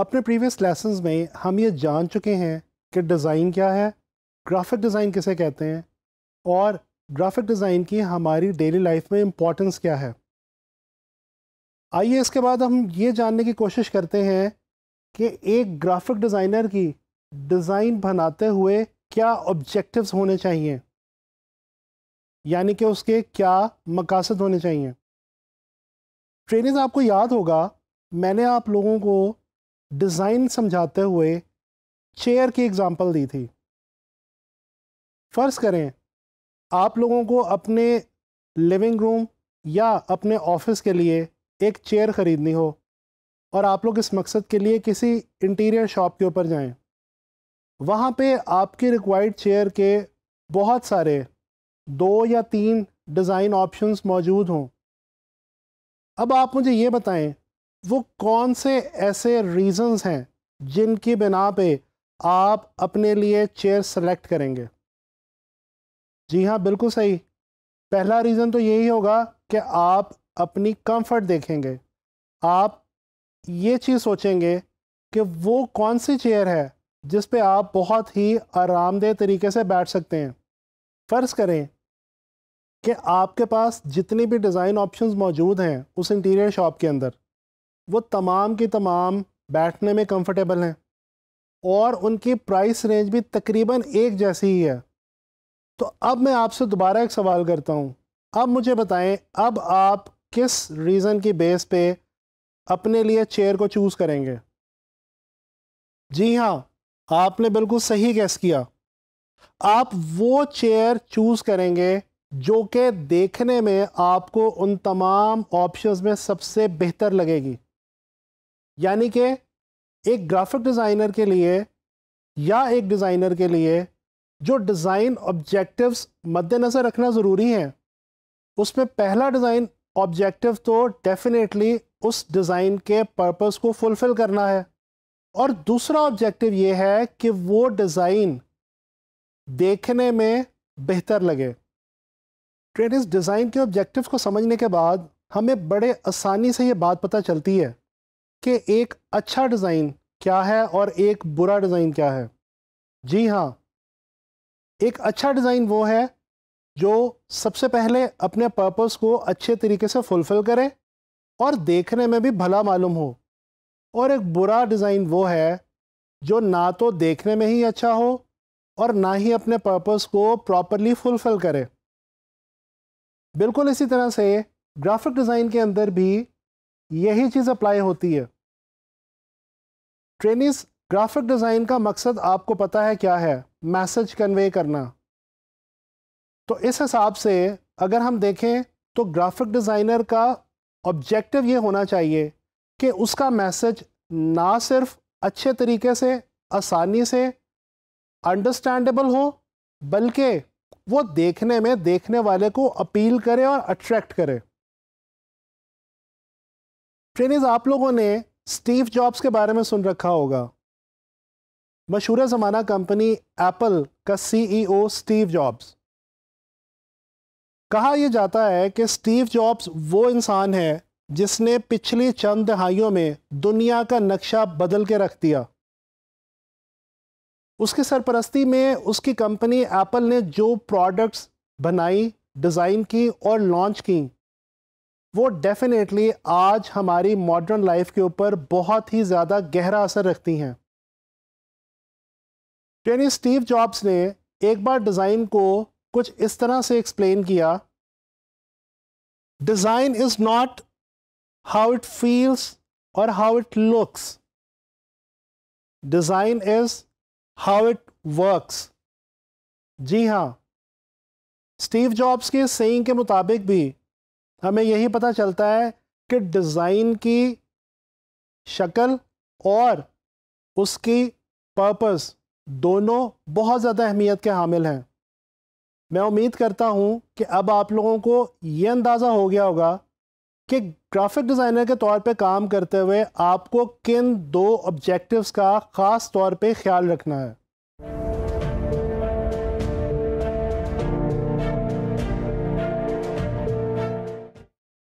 अपने previous lesson में हम ये जान चुके हैं कि डिज़ाइन क्या है ग्राफिक डिज़ाइन किसे कहते हैं और ग्राफिक डिज़ाइन की हमारी डेली लाइफ में इम्पोर्टेंस क्या है आइए इसके बाद हम ये जानने की कोशिश करते हैं कि एक ग्राफिक डिज़ाइनर की डिज़ाइन बनाते हुए क्या ऑब्जेक्टिव्स होने चाहिए यानी कि उसके क्या मकासद होने चाहिए ट्रेनिंग आपको याद होगा मैंने आप लोगों को डिज़ाइन समझाते हुए चेयर की एग्ज़ाम्पल दी थी फ़र्ज़ करें आप लोगों को अपने लिविंग रूम या अपने ऑफिस के लिए एक चेयर ख़रीदनी हो और आप लोग इस मकसद के लिए किसी इंटीरियर शॉप के ऊपर जाएं। वहाँ पे आपके रिक्वायर्ड चेयर के बहुत सारे दो या तीन डिज़ाइन ऑप्शंस मौजूद हों अब आप मुझे ये बताएं वो कौन से ऐसे रीज़न्स हैं जिनकी बिना पे आप अपने लिए चेयर सेलेक्ट करेंगे जी हाँ बिल्कुल सही पहला रीज़न तो यही होगा कि आप अपनी कंफर्ट देखेंगे आप ये चीज़ सोचेंगे कि वो कौन सी चेयर है जिस पे आप बहुत ही आरामदेह तरीके से बैठ सकते हैं फ़र्ज़ करें कि आपके पास जितनी भी डिज़ाइन ऑप्शंस मौजूद हैं उस इंटीरियर शॉप के अंदर वो तमाम की तमाम बैठने में कंफर्टेबल हैं और उनकी प्राइस रेंज भी तकरीबन एक जैसी ही है तो अब मैं आपसे दोबारा एक सवाल करता हूँ अब मुझे बताएं अब आप किस रीज़न की बेस पे अपने लिए चेयर को चूज़ करेंगे जी हाँ आपने बिल्कुल सही गैस किया आप वो चेयर चूज़ करेंगे जो कि देखने में आपको उन तमाम ऑप्शंस में सबसे बेहतर लगेगी यानी कि एक ग्राफिक डिज़ाइनर के लिए या एक डिज़ाइनर के लिए जो डिज़ाइन ऑब्जेक्टिव्स मद्देनज़र रखना ज़रूरी है उसमें पहला डिज़ाइन ऑब्जेक्टिव तो डेफिनेटली उस डिज़ाइन के पर्पस को फुलफ़िल करना है और दूसरा ऑब्जेक्टिव ये है कि वो डिज़ाइन देखने में बेहतर लगे ट्रेड इस डिज़ाइन के ऑब्जेक्टिव को समझने के बाद हमें बड़े आसानी से ये बात पता चलती है कि एक अच्छा डिज़ाइन क्या है और एक बुरा डिज़ाइन क्या है जी हाँ एक अच्छा डिज़ाइन वो है जो सबसे पहले अपने पर्पस को अच्छे तरीके से फुलफ़िल करे और देखने में भी भला मालूम हो और एक बुरा डिज़ाइन वो है जो ना तो देखने में ही अच्छा हो और ना ही अपने पर्पस को प्रॉपरली फुलफ़िल करे बिल्कुल इसी तरह से ग्राफिक डिज़ाइन के अंदर भी यही चीज़ अप्लाई होती है ट्रेनिस ग्राफिक डिज़ाइन का मकसद आपको पता है क्या है मैसेज कन्वे करना तो इस हिसाब से अगर हम देखें तो ग्राफिक डिज़ाइनर का ऑब्जेक्टिव ये होना चाहिए कि उसका मैसेज ना सिर्फ अच्छे तरीके से आसानी से अंडरस्टैंडेबल हो बल्कि वो देखने में देखने वाले को अपील करे और अट्रैक्ट करे ट्रेनिज आप लोगों ने स्टीव जॉब्स के बारे में सुन रखा होगा मशहूर ज़माना कंपनी एप्पल का सीईओ स्टीव जॉब्स कहा यह जाता है कि स्टीव जॉब्स वो इंसान है जिसने पिछली चंद दहाइयों में दुनिया का नक्शा बदल के रख दिया उसकी सरपरस्ती में उसकी कंपनी एप्पल ने जो प्रोडक्ट्स बनाई डिज़ाइन की और लॉन्च की वो डेफिनेटली आज हमारी मॉडर्न लाइफ के ऊपर बहुत ही ज़्यादा गहरा असर रखती हैं यानी स्टीव जॉब्स ने एक बार डिज़ाइन को कुछ इस तरह से एक्सप्लेन किया design is not how it feels और how it looks design is how it works जी हाँ स्टीव जॉब्स के सेइंग के मुताबिक भी हमें यही पता चलता है कि डिज़ाइन की शक्ल और उसकी पर्पस दोनों बहुत ज़्यादा अहमियत के हामिल हैं मैं उम्मीद करता हूँ कि अब आप लोगों को ये अंदाज़ा हो गया होगा कि ग्राफिक डिज़ाइनर के तौर पे काम करते हुए आपको किन दो ऑब्जेक्टिव्स का ख़ास तौर पे ख्याल रखना है